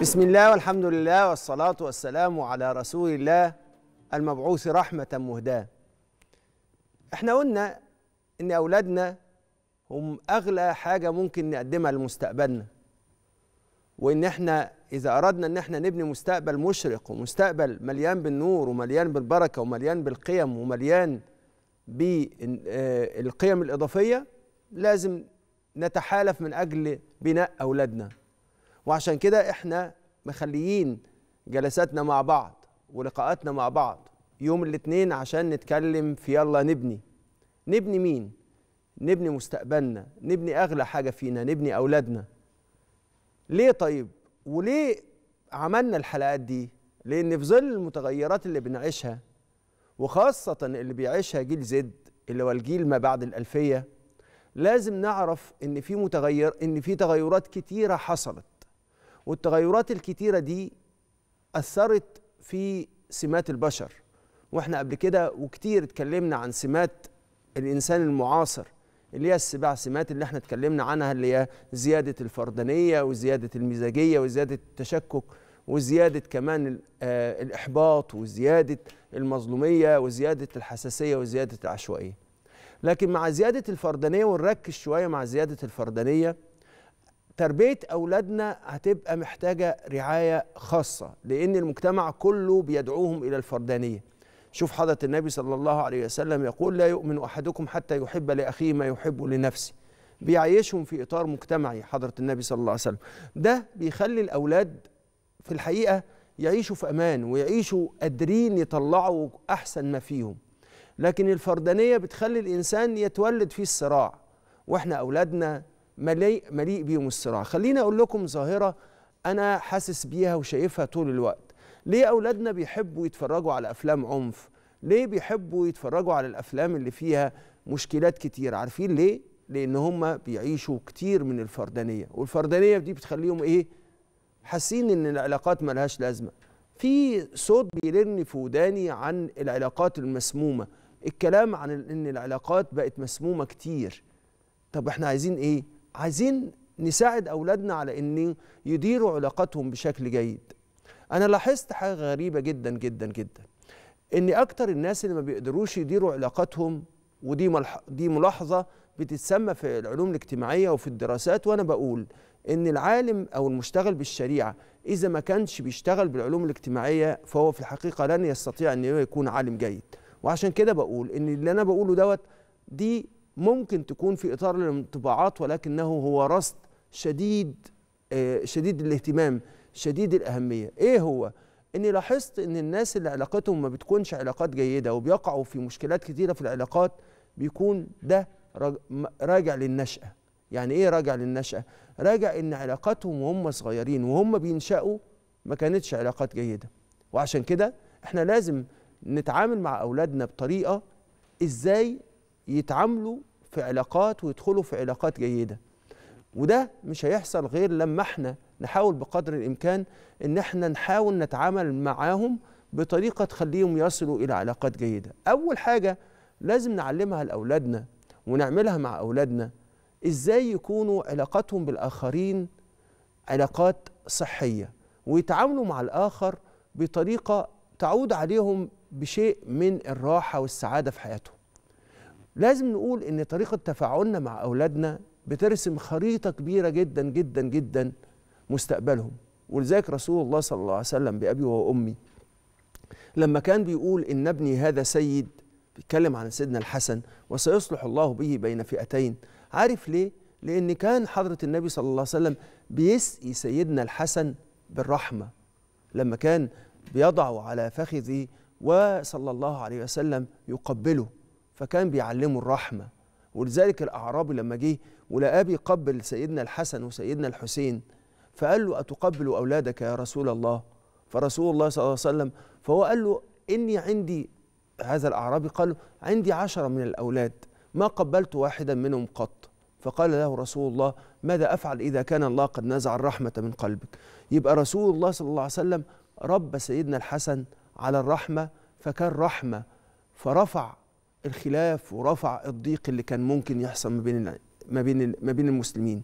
بسم الله والحمد لله والصلاة والسلام على رسول الله المبعوث رحمة مهداة احنا قلنا ان اولادنا هم اغلى حاجة ممكن نقدمها لمستقبلنا وان احنا اذا اردنا ان احنا نبني مستقبل مشرق ومستقبل مليان بالنور ومليان بالبركة ومليان بالقيم ومليان بالقيم الاضافية لازم نتحالف من اجل بناء اولادنا وعشان كده احنا مخليين جلساتنا مع بعض ولقاءاتنا مع بعض يوم الاثنين عشان نتكلم في يلا نبني نبني مين نبني مستقبلنا نبني اغلى حاجه فينا نبني اولادنا ليه طيب وليه عملنا الحلقات دي لان في ظل المتغيرات اللي بنعيشها وخاصه اللي بيعيشها جيل زد اللي هو الجيل ما بعد الالفيه لازم نعرف ان في متغير ان في تغيرات كتيره حصلت والتغيرات الكتيرة دي أثرت في سمات البشر واحنا قبل كده وكتير اتكلمنا عن سمات الإنسان المعاصر اللي هي السبع سمات اللي احنا اتكلمنا عنها اللي هي زيادة الفردانية وزيادة المزاجية وزيادة التشكك وزيادة كمان آه، الإحباط وزيادة المظلومية وزيادة الحساسية وزيادة العشوائية لكن مع زيادة الفردانية ونركز شوية مع زيادة الفردانية تربيه اولادنا هتبقى محتاجه رعايه خاصه لان المجتمع كله بيدعوهم الى الفردانيه شوف حضره النبي صلى الله عليه وسلم يقول لا يؤمن احدكم حتى يحب لاخيه ما يحب لنفسه بيعيشهم في اطار مجتمعي حضره النبي صلى الله عليه وسلم ده بيخلي الاولاد في الحقيقه يعيشوا في امان ويعيشوا قادرين يطلعوا احسن ما فيهم لكن الفردانيه بتخلي الانسان يتولد فيه الصراع واحنا اولادنا مليء مليء بيهم الصراع خليني اقول لكم ظاهره انا حاسس بيها وشايفها طول الوقت ليه اولادنا بيحبوا يتفرجوا على افلام عنف ليه بيحبوا يتفرجوا على الافلام اللي فيها مشكلات كتير عارفين ليه لان هم بيعيشوا كتير من الفردانيه والفردانيه دي بتخليهم ايه حاسين ان العلاقات ملهاش لازمه في صوت بيرن في وداني عن العلاقات المسمومه الكلام عن ان العلاقات بقت مسمومه كتير طب احنا عايزين ايه عايزين نساعد أولادنا على أن يديروا علاقاتهم بشكل جيد أنا لاحظت حاجة غريبة جدا جدا جدا أن أكتر الناس اللي ما بيقدروش يديروا علاقاتهم ودي ملح... دي ملاحظة بتتسمى في العلوم الاجتماعية وفي الدراسات وأنا بقول ان العالم او المشتغل بالشريعه اذا ما كانش بيشتغل بالعلوم الاجتماعيه فهو في الحقيقه لن يستطيع ان يكون عالم جيد وعشان كده بقول ان اللي انا بقوله دوت دي ممكن تكون في اطار الانطباعات ولكنه هو رصد شديد آه، شديد الاهتمام شديد الاهميه ايه هو اني لاحظت ان الناس اللي علاقتهم ما بتكونش علاقات جيده وبيقعوا في مشكلات كتيره في العلاقات بيكون ده راجع للنشاه يعني ايه راجع للنشاه راجع ان علاقاتهم وهم صغيرين وهم بينشأوا ما كانتش علاقات جيده وعشان كده احنا لازم نتعامل مع اولادنا بطريقه ازاي يتعاملوا في علاقات ويدخلوا في علاقات جيده وده مش هيحصل غير لما احنا نحاول بقدر الامكان ان احنا نحاول نتعامل معاهم بطريقه تخليهم يصلوا الى علاقات جيده اول حاجه لازم نعلمها لاولادنا ونعملها مع اولادنا ازاي يكونوا علاقاتهم بالاخرين علاقات صحيه ويتعاملوا مع الاخر بطريقه تعود عليهم بشيء من الراحه والسعاده في حياتهم لازم نقول ان طريقه تفاعلنا مع اولادنا بترسم خريطه كبيره جدا جدا جدا مستقبلهم ولذلك رسول الله صلى الله عليه وسلم بابي وامي لما كان بيقول ان ابني هذا سيد بيتكلم عن سيدنا الحسن وسيصلح الله به بين فئتين عارف ليه لان كان حضره النبي صلى الله عليه وسلم بيسقي سيدنا الحسن بالرحمه لما كان بيضعه على فخذه وصلى الله عليه وسلم يقبله فكان بيعلمه الرحمة ولذلك الأعرابي لما جه ولقاه بيقبل سيدنا الحسن وسيدنا الحسين فقال له أتقبل أولادك يا رسول الله فرسول الله صلى الله عليه وسلم فهو قال له إني عندي هذا الأعرابي قال له عندي عشرة من الأولاد ما قبلت واحدا منهم قط فقال له رسول الله ماذا أفعل إذا كان الله قد نزع الرحمة من قلبك يبقى رسول الله صلى الله عليه وسلم رب سيدنا الحسن على الرحمة فكان رحمة فرفع الخلاف ورفع الضيق اللي كان ممكن يحصل ما بين ما بين ما بين المسلمين